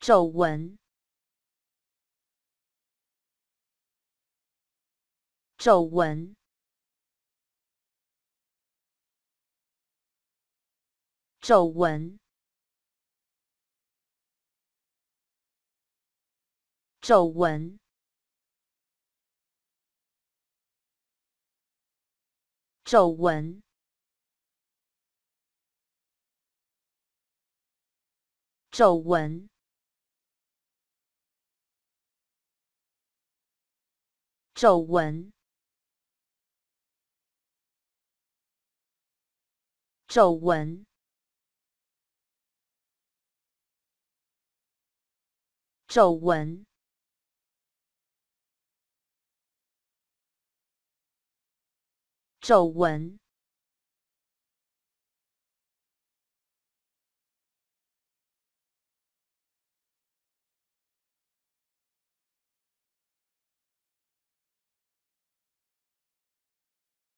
皱纹，皱纹，皱纹，皱纹，皱纹，皱纹。皱纹皱纹，皱纹，皱纹，皱纹。